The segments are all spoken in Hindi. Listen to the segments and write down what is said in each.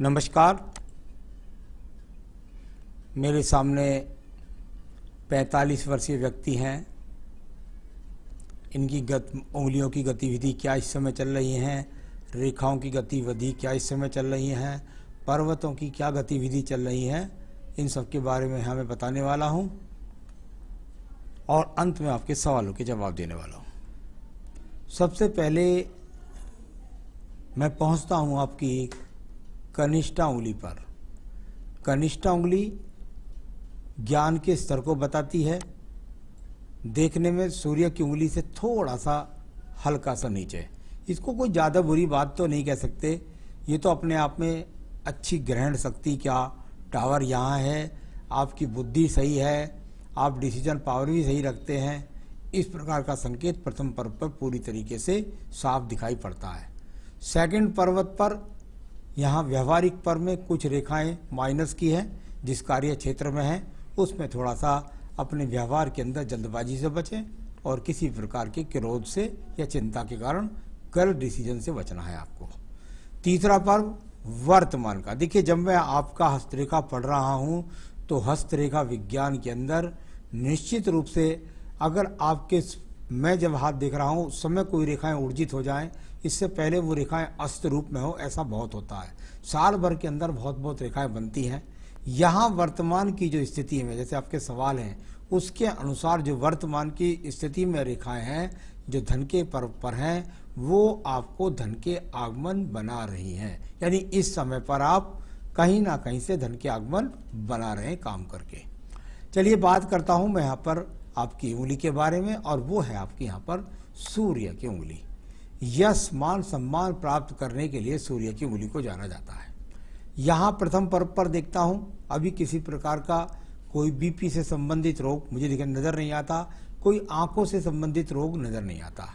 नमस्कार मेरे सामने 45 वर्षीय व्यक्ति हैं इनकी गत उंगलियों की गतिविधि क्या इस समय चल रही हैं रेखाओं की गतिविधि क्या इस समय चल रही हैं पर्वतों की क्या गतिविधि चल रही हैं इन सब के बारे में हमें बताने वाला हूं और अंत में आपके सवालों के जवाब देने वाला हूं सबसे पहले मैं पहुंचता हूं आपकी कनिष्ठा उंगली पर कनिष्ठा उंगली ज्ञान के स्तर को बताती है देखने में सूर्य की उंगली से थोड़ा सा हल्का सा नीचे इसको कोई ज़्यादा बुरी बात तो नहीं कह सकते ये तो अपने आप में अच्छी ग्रहण शक्ति क्या टावर यहाँ है आपकी बुद्धि सही है आप डिसीजन पावर भी सही रखते हैं इस प्रकार का संकेत प्रथम पर्व पर पूरी तरीके से साफ दिखाई पड़ता है सेकंड पर्वत पर यहाँ व्यवहारिक पर में कुछ रेखाएं माइनस की हैं जिस कार्य क्षेत्र में हैं उसमें थोड़ा सा अपने व्यवहार के अंदर जल्दबाजी से बचें और किसी प्रकार के क्रोध से या चिंता के कारण गलत डिसीजन से बचना है आपको तीसरा पर्व वर्तमान का देखिए जब मैं आपका हस्तरेखा पढ़ रहा हूँ तो हस्तरेखा विज्ञान के अंदर निश्चित रूप से अगर आपके मैं जब हाथ देख रहा हूँ उस समय कोई रेखाएं ऊर्जित हो जाएं इससे पहले वो रेखाएं अस्त रूप में हो ऐसा बहुत होता है साल भर के अंदर बहुत बहुत रेखाएं बनती हैं यहाँ वर्तमान की जो स्थिति में जैसे आपके सवाल हैं उसके अनुसार जो वर्तमान की स्थिति में रेखाएं हैं जो धन के पर्व पर हैं वो आपको धन के आगमन बना रही हैं यानी इस समय पर आप कहीं ना कहीं से धन के आगमन बना रहे हैं काम करके चलिए बात करता हूँ मैं यहाँ पर आपकी उंगली के बारे में और वो है आपके यहाँ पर सूर्य की उंगली यश मान सम्मान प्राप्त करने के लिए सूर्य की उंगली को जाना जाता है यहाँ प्रथम पर्व पर देखता हूँ अभी किसी प्रकार का कोई बीपी से संबंधित रोग मुझे देखने नज़र नहीं आता कोई आंखों से संबंधित रोग नज़र नहीं आता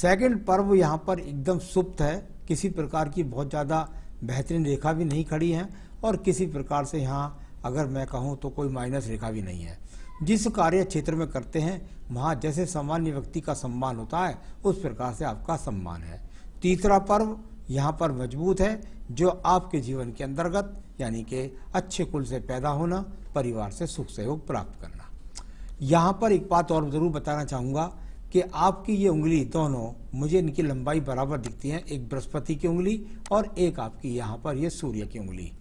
सेकंड पर्व यहाँ पर एकदम सुप्त है किसी प्रकार की बहुत ज़्यादा बेहतरीन रेखा भी नहीं खड़ी है और किसी प्रकार से यहाँ अगर मैं कहूँ तो कोई माइनस रेखा भी नहीं है जिस कार्य क्षेत्र में करते हैं वहाँ जैसे सामान्य व्यक्ति का सम्मान होता है उस प्रकार से आपका सम्मान है तीसरा पर्व यहाँ पर मजबूत है जो आपके जीवन के अंतर्गत यानी कि अच्छे कुल से पैदा होना परिवार से सुख सहयोग प्राप्त करना यहाँ पर एक बात और ज़रूर बताना चाहूँगा कि आपकी ये उंगली दोनों मुझे इनकी लंबाई बराबर दिखती है एक बृहस्पति की उंगली और एक आपकी यहाँ पर ये सूर्य की उंगली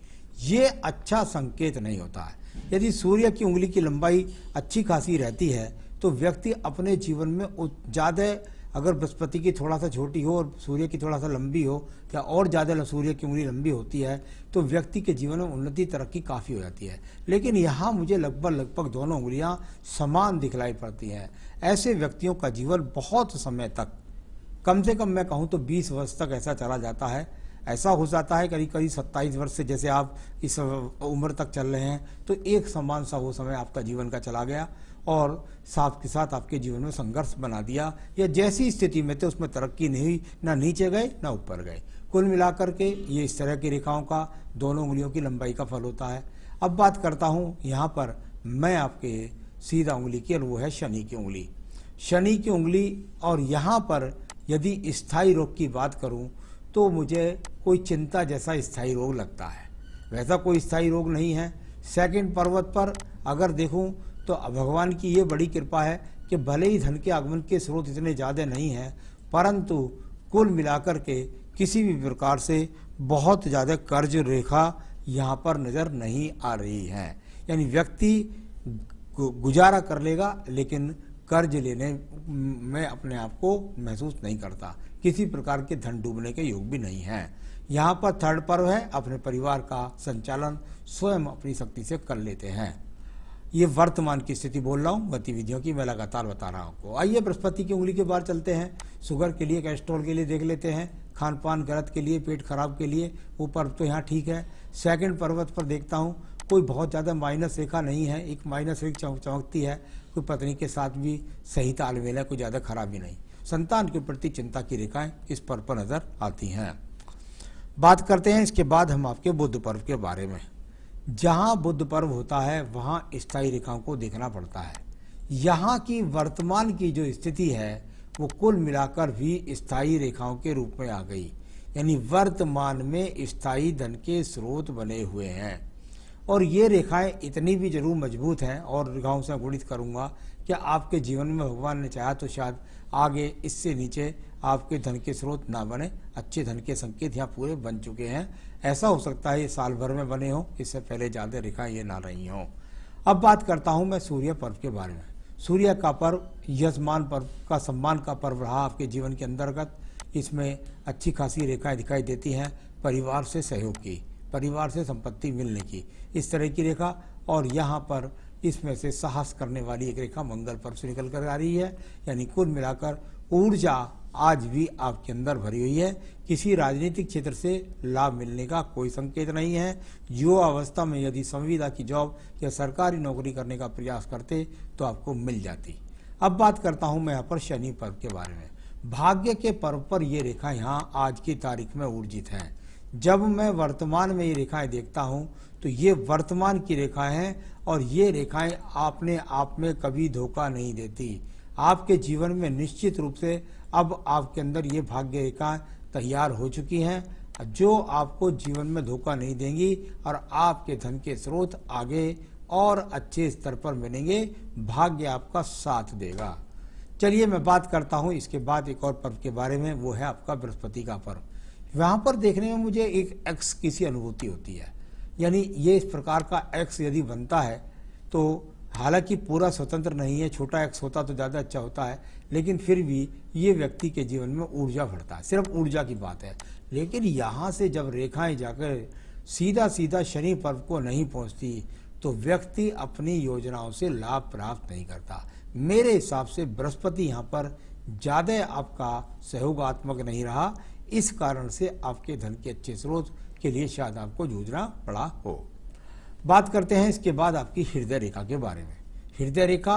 ये अच्छा संकेत नहीं होता है यदि सूर्य की उंगली की लंबाई अच्छी खासी रहती है तो व्यक्ति अपने जीवन में ज़्यादा अगर बृहस्पति की थोड़ा सा छोटी हो और सूर्य की थोड़ा सा लंबी हो या और ज़्यादा सूर्य की उंगली लंबी होती है तो व्यक्ति के जीवन में उन्नति तरक्की काफ़ी हो जाती है लेकिन यहाँ मुझे लगभग लगभग दोनों उंगलियाँ समान दिखलाई पड़ती हैं ऐसे व्यक्तियों का जीवन बहुत समय तक कम से कम मैं कहूँ तो बीस वर्ष तक ऐसा चला जाता है ऐसा हो जाता है करीब करीब सत्ताईस वर्ष से जैसे आप इस उम्र तक चल रहे हैं तो एक समान सा वो समय आपका जीवन का चला गया और साथ के साथ आपके जीवन में संघर्ष बना दिया या जैसी स्थिति में थे उसमें तरक्की नहीं ना नीचे गए ना ऊपर गए कुल मिलाकर के ये इस तरह की रेखाओं का दोनों उंगलियों की लंबाई का फल होता है अब बात करता हूँ यहाँ पर मैं आपके सीधा उंगली की और वो है शनि की उंगली शनि की उंगली और यहाँ पर यदि स्थायी रोग की बात करूँ तो मुझे कोई चिंता जैसा स्थायी रोग लगता है वैसा कोई स्थायी रोग नहीं है सेकंड पर्वत पर अगर देखूं तो भगवान की ये बड़ी कृपा है कि भले ही धन के आगमन के स्रोत इतने ज़्यादा नहीं हैं परंतु कुल मिलाकर के किसी भी प्रकार से बहुत ज़्यादा कर्ज रेखा यहाँ पर नज़र नहीं आ रही है यानी व्यक्ति गुजारा कर लेगा लेकिन कर्ज लेने में अपने आप को महसूस नहीं करता किसी प्रकार के धन डूबने के योग भी नहीं हैं यहाँ पर थर्ड पर्व है अपने परिवार का संचालन स्वयं अपनी शक्ति से कर लेते हैं ये वर्तमान की स्थिति बोल रहा हूँ गतिविधियों की मैं लगातार बता रहा हूँ आइए बृहस्पति की उंगली के बाहर चलते हैं शुगर के लिए कैस्ट्रोल के लिए देख लेते हैं खान पान गलत के लिए पेट खराब के लिए वो पर्व तो यहाँ ठीक है सेकंड पर्वत पर देखता हूँ कोई बहुत ज़्यादा माइनस रेखा नहीं है एक माइनस रेख चमक चमकती है कोई पत्नी के साथ भी सही तालमेल है कोई ज़्यादा खराबी नहीं संतान के प्रति चिंता की रेखाएं इस पर्व पर नज़र आती हैं बात करते हैं इसके बाद हम आपके बुद्ध पर्व के बारे में जहाँ बुद्ध पर्व होता है वहाँ स्थायी रेखाओं को देखना पड़ता है यहाँ की वर्तमान की जो स्थिति है वो कुल मिलाकर भी स्थायी रेखाओं के रूप में आ गई यानी वर्तमान में स्थायी धन के स्रोत बने हुए हैं और ये रेखाएं इतनी भी जरूर मजबूत हैं और रेखाओं से गुणित करूंगा कि आपके जीवन में भगवान ने चाहा तो शायद आगे इससे नीचे आपके धन के स्रोत ना बने अच्छे धन के संकेत यहाँ पूरे बन चुके हैं ऐसा हो सकता है ये साल भर में बने हों इससे पहले ज़्यादा रेखा ये ना रही हों अब बात करता हूँ मैं सूर्य पर्व के बारे में सूर्य का पर्व यजमान पर्व का सम्मान का पर्व रहा आपके जीवन के अंतर्गत इसमें अच्छी खासी रेखाएं दिखाई देती हैं परिवार से सहयोग की परिवार से संपत्ति मिलने की इस तरह की रेखा और यहाँ पर इसमें से साहस करने वाली एक रेखा मंगल पर्व से निकल कर आ रही है यानी कुल मिलाकर ऊर्जा आज भी आपके अंदर भरी हुई है किसी राजनीतिक क्षेत्र से लाभ मिलने का कोई संकेत नहीं है युवा अवस्था में यदि संविदा की जॉब या सरकारी नौकरी करने का प्रयास करते तो आपको मिल जाती अब बात करता हूं मैं यहाँ पर शनि पर्व के बारे में भाग्य के पर्व पर ये रेखा यहाँ आज की तारीख में ऊर्जित है जब मैं वर्तमान में ये रेखाएं देखता हूँ तो ये वर्तमान की रेखाएं हैं और ये रेखाएं अपने आप में कभी धोखा नहीं देती आपके जीवन में निश्चित रूप से अब आपके अंदर ये भाग्य रेखा तैयार हो चुकी हैं जो आपको जीवन में धोखा नहीं देंगी और आपके धन के स्रोत आगे और अच्छे स्तर पर मिलेंगे भाग्य आपका साथ देगा चलिए मैं बात करता हूँ इसके बाद एक और पर्व के बारे में वो है आपका बृहस्पति का पर्व यहाँ पर देखने में मुझे एक एक्स की सी अनुभूति होती है यानी ये इस प्रकार का एक्स यदि बनता है तो हालांकि पूरा स्वतंत्र नहीं है छोटा एक्स होता तो ज़्यादा अच्छा होता है लेकिन फिर भी ये व्यक्ति के जीवन में ऊर्जा भरता है सिर्फ ऊर्जा की बात है लेकिन यहाँ से जब रेखाएं जाकर सीधा सीधा शनि पर्व को नहीं पहुँचती तो व्यक्ति अपनी योजनाओं से लाभ प्राप्त नहीं करता मेरे हिसाब से बृहस्पति यहाँ पर ज़्यादा आपका सहयोगात्मक नहीं रहा इस कारण से आपके धन के अच्छे स्रोत के लिए शायद आपको जूझना पड़ा हो बात करते हैं इसके बाद आपकी हृदय रेखा के बारे में हृदय रेखा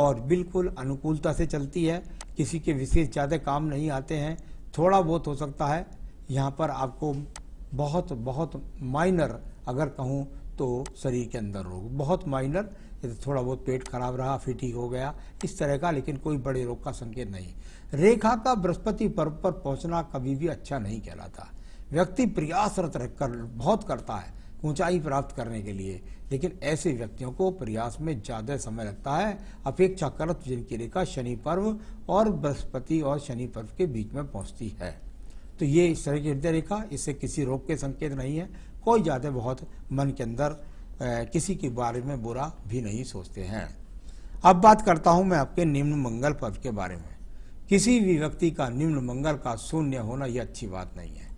और बिल्कुल अनुकूलता से चलती है किसी के विशेष ज़्यादा काम नहीं आते हैं थोड़ा बहुत हो सकता है यहाँ पर आपको बहुत बहुत माइनर अगर कहूँ तो शरीर के अंदर रोग बहुत माइनर जैसे तो थोड़ा बहुत पेट खराब रहा फिर ठीक हो गया इस तरह का लेकिन कोई बड़े रोग का संकेत नहीं रेखा का बृहस्पति पर्व पर पहुंचना कभी भी अच्छा नहीं कहलाता व्यक्ति प्रयासरत कर बहुत करता है ऊंचाई प्राप्त करने के लिए लेकिन ऐसे व्यक्तियों को प्रयास में ज़्यादा समय लगता है अपेक्षाकृत जिनकी रेखा शनि पर्व और बृहस्पति और शनि पर्व के बीच में पहुंचती है तो ये इस तरह की हृदय रेखा इससे किसी रोग के संकेत नहीं है कोई ज़्यादा बहुत मन के अंदर किसी के बारे में बुरा भी नहीं सोचते हैं अब बात करता हूं मैं आपके निम्न मंगल पर्व के बारे में किसी भी व्यक्ति का निम्न मंगल का शून्य होना यह अच्छी बात नहीं है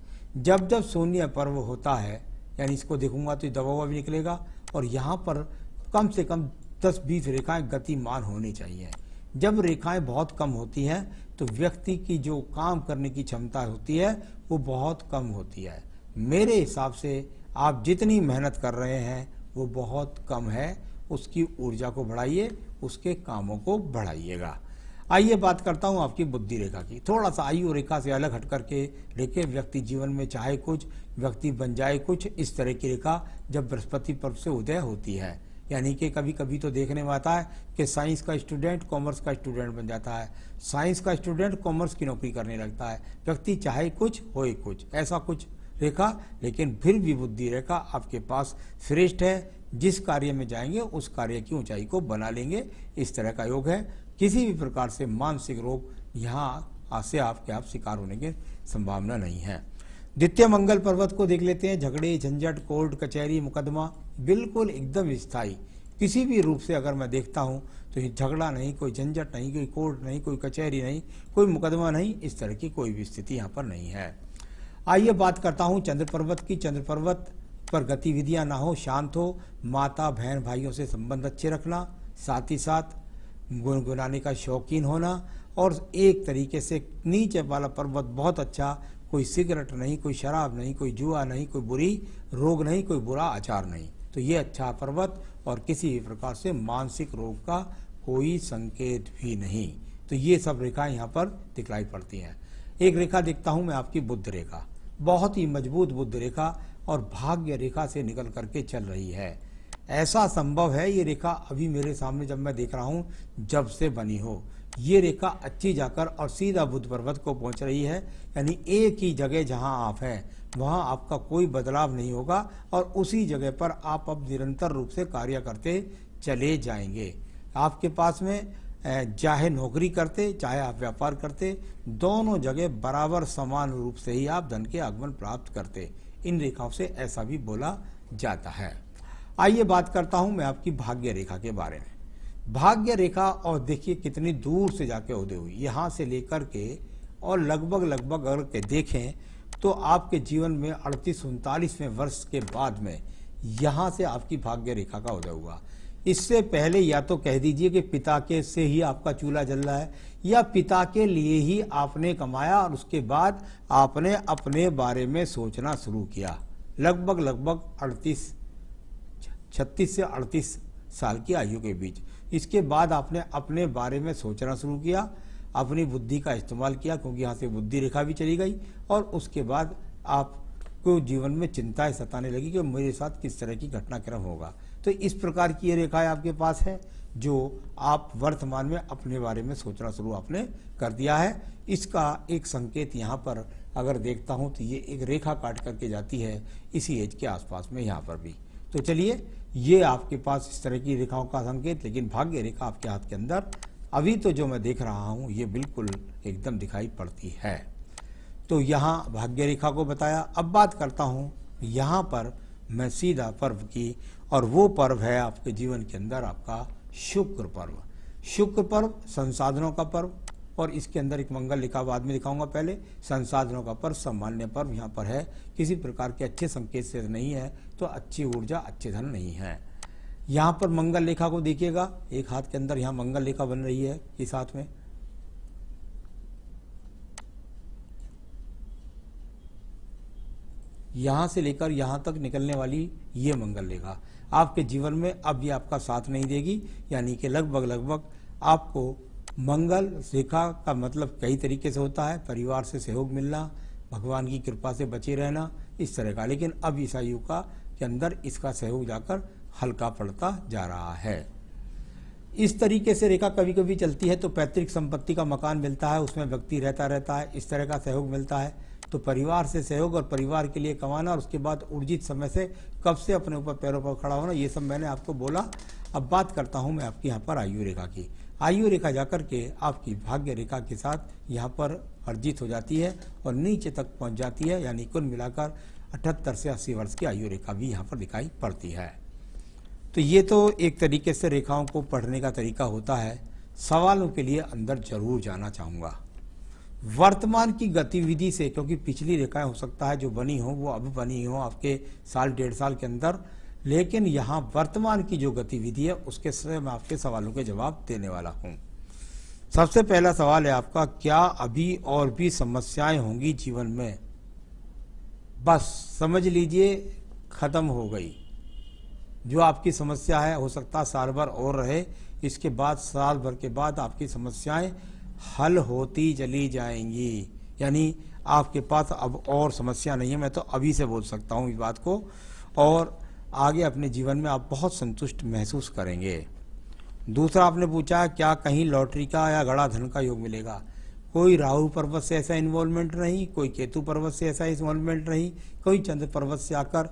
जब जब शून्य पर्व होता है यानी इसको देखूंगा तो दबा हुआ भी निकलेगा और यहाँ पर कम से कम 10-20 रेखाएं गतिमान होनी चाहिए जब रेखाएं बहुत कम होती हैं तो व्यक्ति की जो काम करने की क्षमता होती है वो बहुत कम होती है मेरे हिसाब से आप जितनी मेहनत कर रहे हैं वो बहुत कम है उसकी ऊर्जा को बढ़ाइए उसके कामों को बढ़ाइएगा आइए बात करता हूँ आपकी बुद्धि रेखा की थोड़ा सा आयु रेखा से अलग हट करके लेके व्यक्ति जीवन में चाहे कुछ व्यक्ति बन जाए कुछ इस तरह की रेखा जब बृहस्पति पर्व से उदय होती है यानी कि कभी कभी तो देखने में आता है कि साइंस का स्टूडेंट कॉमर्स का स्टूडेंट बन जाता है साइंस का स्टूडेंट कॉमर्स की नौकरी करने लगता है व्यक्ति चाहे कुछ होए कुछ ऐसा कुछ रेखा लेकिन फिर भी बुद्धि रेखा आपके पास श्रेष्ठ है जिस कार्य में जाएंगे उस कार्य की ऊंचाई को बना लेंगे इस तरह का योग है किसी भी प्रकार से मानसिक रोग यहाँ से आपके आप शिकार होने की संभावना नहीं है द्वितीय मंगल पर्वत को देख लेते हैं झगड़े झंझट कोर्ट कचहरी मुकदमा बिल्कुल एकदम स्थायी किसी भी रूप से अगर मैं देखता हूँ तो ये झगड़ा नहीं कोई झंझट नहीं कोई कोर्ट नहीं कोई कचहरी नहीं कोई मुकदमा नहीं इस तरह की कोई भी स्थिति यहाँ पर नहीं है आइए बात करता हूँ चंद्र पर्वत की चंद्र पर्वत पर गतिविधियाँ ना हो शांत हो माता बहन भाइयों से संबंध अच्छे रखना साथ ही साथ गुनगुनाने का शौकीन होना और एक तरीके से नीचे वाला पर्वत बहुत अच्छा कोई सिगरेट नहीं कोई शराब नहीं कोई जुआ नहीं कोई बुरी रोग नहीं कोई बुरा आचार नहीं तो ये अच्छा पर्वत और किसी भी प्रकार से मानसिक रोग का कोई संकेत भी नहीं तो ये सब रेखाएं यहाँ पर दिखलाई पड़ती हैं एक रेखा देखता हूँ मैं आपकी बुद्ध रेखा बहुत ही मजबूत बुद्ध रेखा और भाग्य रेखा से निकल करके चल रही है ऐसा संभव है ये रेखा अभी मेरे सामने जब मैं देख रहा हूँ जब से बनी हो ये रेखा अच्छी जाकर और सीधा बुद्ध पर्वत को पहुंच रही है यानी एक ही जगह जहां आप हैं वहां आपका कोई बदलाव नहीं होगा और उसी जगह पर आप अब निरंतर रूप से कार्य करते चले जाएंगे आपके पास में चाहे नौकरी करते चाहे आप व्यापार करते दोनों जगह बराबर समान रूप से ही आप धन के आगमन प्राप्त करते इन रेखाओं से ऐसा भी बोला जाता है आइए बात करता हूं मैं आपकी भाग्य रेखा के बारे में भाग्य रेखा और देखिए कितनी दूर से जाके उदय हुई यहाँ से लेकर के और लगभग लगभग अगर के देखें तो आपके जीवन में अड़तीस उनतालीसवें वर्ष के बाद में यहाँ से आपकी भाग्य रेखा का उदय हुआ इससे पहले या तो कह दीजिए कि पिता के से ही आपका चूल्हा जल रहा है या पिता के लिए ही आपने कमाया और उसके बाद आपने अपने बारे में सोचना शुरू किया लगभग लगभग अड़तीस छत्तीस से अड़तीस साल की आयु के बीच इसके बाद आपने अपने बारे में सोचना शुरू किया अपनी बुद्धि का इस्तेमाल किया क्योंकि यहाँ से बुद्धि रेखा भी चली गई और उसके बाद आपको जीवन में चिंताएं सताने लगी कि मेरे साथ किस तरह की घटनाक्रम होगा तो इस प्रकार की ये रेखाएं आपके पास है जो आप वर्तमान में अपने बारे में सोचना शुरू आपने कर दिया है इसका एक संकेत यहाँ पर अगर देखता हूँ तो ये एक रेखा काट करके जाती है इसी एज के आसपास में यहाँ पर भी तो चलिए ये आपके पास इस तरह की रेखाओं का संकेत लेकिन भाग्य रेखा आपके हाथ के अंदर अभी तो जो मैं देख रहा हूं ये बिल्कुल एकदम दिखाई पड़ती है तो यहां भाग्य रेखा को बताया अब बात करता हूं यहाँ पर मैं सीधा पर्व की और वो पर्व है आपके जीवन के अंदर आपका शुक्र पर्व शुक्र पर्व संसाधनों का पर्व और इसके अंदर एक मंगल लिखा बाद में दिखाऊंगा पहले संसाधनों का पर्व सामान्य पर्व यहाँ पर है किसी प्रकार के अच्छे संकेत से नहीं है तो अच्छी ऊर्जा अच्छे धन नहीं है यहां पर मंगल लेखा को देखिएगा एक हाथ के अंदर यहां मंगल लेखा बन रही है इस हाथ में यहां से लेकर यहां तक निकलने वाली ये मंगल लेखा आपके जीवन में अब ये आपका साथ नहीं देगी यानी कि लगभग लगभग आपको मंगल रेखा का मतलब कई तरीके से होता है परिवार से सहयोग मिलना भगवान की कृपा से बचे रहना इस तरह का लेकिन अब आयु का के अंदर इसका सहयोग जाकर हल्का पड़ता जा रहा है इस तरीके से रेखा कभी कभी चलती है तो पैतृक संपत्ति का मकान मिलता है उसमें व्यक्ति रहता रहता है इस तरह का सहयोग मिलता है तो परिवार से सहयोग और परिवार के लिए कमाना और उसके बाद उर्जित समय से कब से अपने ऊपर पैरों पर खड़ा होना ये सब मैंने आपको बोला अब बात करता हूँ मैं आपकी यहाँ पर आयु रेखा की आयु रेखा जा के आपकी भाग्य रेखा के साथ यहाँ पर अर्जित हो जाती है और नीचे तक पहुँच जाती है यानी कुल मिलाकर अठहत्तर से अस्सी वर्ष की आयु रेखा भी यहाँ पर दिखाई पड़ती है तो ये तो एक तरीके से रेखाओं को पढ़ने का तरीका होता है सवालों के लिए अंदर जरूर जाना चाहूँगा वर्तमान की गतिविधि से क्योंकि पिछली रेखाएं हो सकता है जो बनी हो वो अब बनी हो आपके साल डेढ़ साल के अंदर लेकिन यहाँ वर्तमान की जो गतिविधि है उसके से मैं आपके सवालों के जवाब देने वाला हूँ सबसे पहला सवाल है आपका क्या अभी और भी समस्याएं होंगी जीवन में बस समझ लीजिए ख़त्म हो गई जो आपकी समस्या है हो सकता साल भर और रहे इसके बाद साल भर के बाद आपकी समस्याएं हल होती चली जाएंगी यानी आपके पास अब और समस्या नहीं है मैं तो अभी से बोल सकता हूँ इस बात को और आगे अपने जीवन में आप बहुत संतुष्ट महसूस करेंगे दूसरा आपने पूछा क्या कहीं लॉटरी का या गड़ा धन का योग मिलेगा कोई राहु पर्वत से ऐसा इन्वॉल्वमेंट नहीं कोई केतु पर्वत से ऐसा इन्वॉल्वमेंट नहीं कोई चंद्र पर्वत से आकर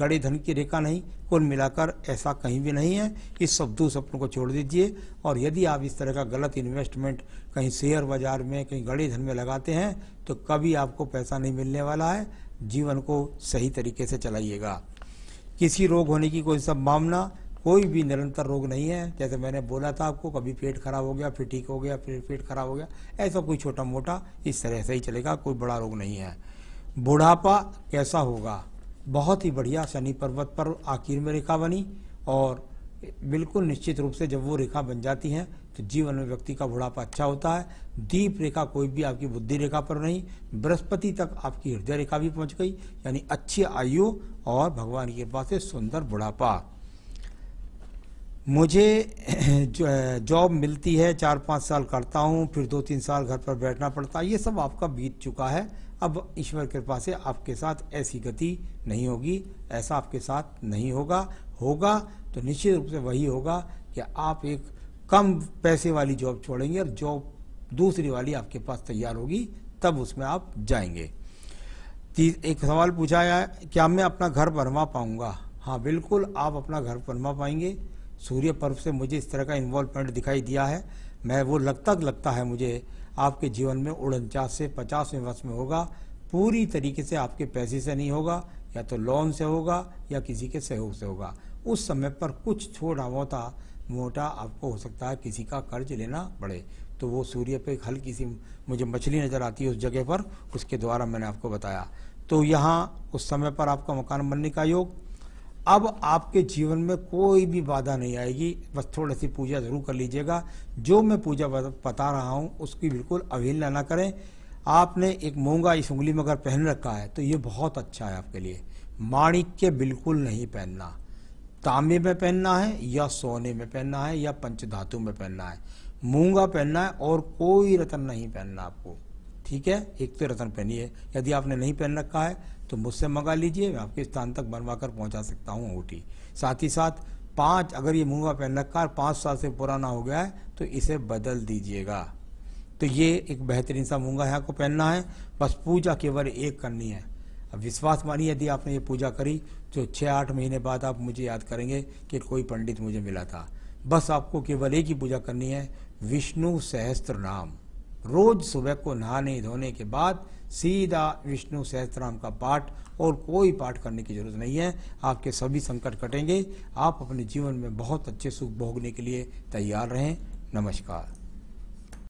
गड़े धन की रेखा नहीं कुल मिलाकर ऐसा कहीं भी नहीं है इस शब्दों सपनों को छोड़ दीजिए और यदि आप इस तरह का गलत इन्वेस्टमेंट कहीं शेयर बाजार में कहीं गड़े धन में लगाते हैं तो कभी आपको पैसा नहीं मिलने वाला है जीवन को सही तरीके से चलाइएगा किसी रोग होने की कोई संभावना कोई भी निरंतर रोग नहीं है जैसे मैंने बोला था आपको कभी पेट खराब हो गया फिर ठीक हो गया फिर पेट खराब हो गया ऐसा कोई छोटा मोटा इस तरह से ही चलेगा कोई बड़ा रोग नहीं है बुढ़ापा कैसा होगा बहुत ही बढ़िया शनि पर्वत पर आखिर में रेखा बनी और बिल्कुल निश्चित रूप से जब वो रेखा बन जाती है तो जीवन में व्यक्ति का बुढ़ापा अच्छा होता है दीप रेखा कोई भी आपकी बुद्धि रेखा पर नहीं बृहस्पति तक आपकी हृदय रेखा भी पहुंच गई यानी अच्छी आयु और भगवान की कृपा से सुंदर बुढ़ापा मुझे जॉब मिलती है चार पाँच साल करता हूँ फिर दो तीन साल घर पर बैठना पड़ता है ये सब आपका बीत चुका है अब ईश्वर कृपा से आपके साथ ऐसी गति नहीं होगी ऐसा आपके साथ नहीं होगा होगा तो निश्चित रूप से वही होगा कि आप एक कम पैसे वाली जॉब छोड़ेंगे और जॉब दूसरी वाली आपके पास तैयार होगी तब उसमें आप जाएंगे एक सवाल पूछा है क्या मैं अपना घर बनवा पाऊंगा हाँ बिल्कुल आप अपना घर बनवा पाएंगे सूर्य पर्व से मुझे इस तरह का इन्वॉल्वमेंट दिखाई दिया है मैं वो लगता लगता है मुझे आपके जीवन में उनचास से पचासवें वर्ष में होगा पूरी तरीके से आपके पैसे से नहीं होगा या तो लोन से होगा या किसी के सहयोग से होगा उस समय पर कुछ छोटा मोटा मोटा आपको हो सकता है किसी का कर्ज लेना पड़े तो वो सूर्य पे एक हल्की सी मुझे मछली नज़र आती है उस जगह पर उसके द्वारा मैंने आपको बताया तो यहाँ उस समय पर आपका मकान बनने का योग अब आपके जीवन में कोई भी बाधा नहीं आएगी बस थोड़ी सी पूजा जरूर कर लीजिएगा जो मैं पूजा बता रहा हूँ उसकी बिल्कुल अवहेलना ना करें आपने एक मूंगा इस उंगली में अगर पहन रखा है तो ये बहुत अच्छा है आपके लिए माणिक्य बिल्कुल नहीं पहनना तांबे में पहनना है या सोने में पहनना है या पंचधातु में पहनना है मूंगा पहनना है और कोई रतन नहीं पहनना आपको ठीक है एक तो रतन पहनिए यदि आपने नहीं पहन रखा है तो मुझसे मंगा लीजिए मैं आपके स्थान तक बनवा कर पहुँचा सकता हूँ अंगूठी साथ ही साथ पाँच अगर ये मुँगा पे नक्कार पाँच साल से पुराना हो गया है तो इसे बदल दीजिएगा तो ये एक बेहतरीन सा मूंगा है आपको पहनना है बस पूजा केवल एक करनी है अब विश्वास मानिए यदि आपने ये पूजा करी तो छः आठ महीने बाद आप मुझे याद करेंगे कि कोई पंडित मुझे मिला था बस आपको केवल एक ही पूजा करनी है विष्णु सहस्त्र नाम रोज सुबह को नहाने धोने के बाद सीधा विष्णु सहस्त्राम का पाठ और कोई पाठ करने की जरूरत नहीं है आपके सभी संकट कटेंगे आप अपने जीवन में बहुत अच्छे सुख भोगने के लिए तैयार रहें नमस्कार